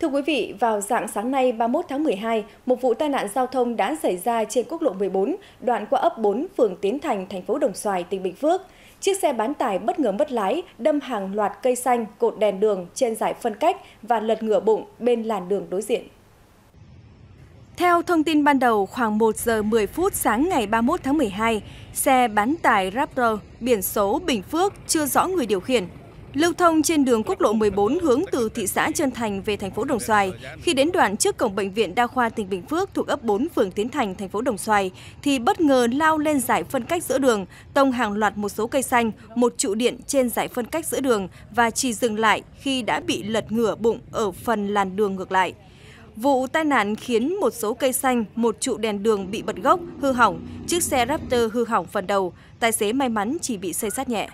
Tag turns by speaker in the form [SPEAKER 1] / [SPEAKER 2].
[SPEAKER 1] Thưa quý vị, vào dạng sáng nay 31 tháng 12, một vụ tai nạn giao thông đã xảy ra trên quốc lộ 14, đoạn qua ấp 4, phường Tiến Thành, thành phố Đồng Xoài, tỉnh Bình Phước. Chiếc xe bán tải bất ngờ mất lái, đâm hàng loạt cây xanh, cột đèn đường trên giải phân cách và lật ngửa bụng bên làn đường đối diện. Theo thông tin ban đầu, khoảng 1 giờ 10 phút sáng ngày 31 tháng 12, xe bán tải Raptor biển số Bình Phước chưa rõ người điều khiển Lưu thông trên đường quốc lộ 14 hướng từ thị xã Trân Thành về thành phố Đồng Xoài, khi đến đoạn trước cổng bệnh viện đa khoa tỉnh Bình Phước thuộc ấp 4 phường Tiến Thành, thành phố Đồng Xoài thì bất ngờ lao lên giải phân cách giữa đường, tông hàng loạt một số cây xanh, một trụ điện trên giải phân cách giữa đường và chỉ dừng lại khi đã bị lật ngửa bụng ở phần làn đường ngược lại. Vụ tai nạn khiến một số cây xanh, một trụ đèn đường bị bật gốc, hư hỏng, chiếc xe Raptor hư hỏng phần đầu, tài xế may mắn chỉ bị xây sát nhẹ.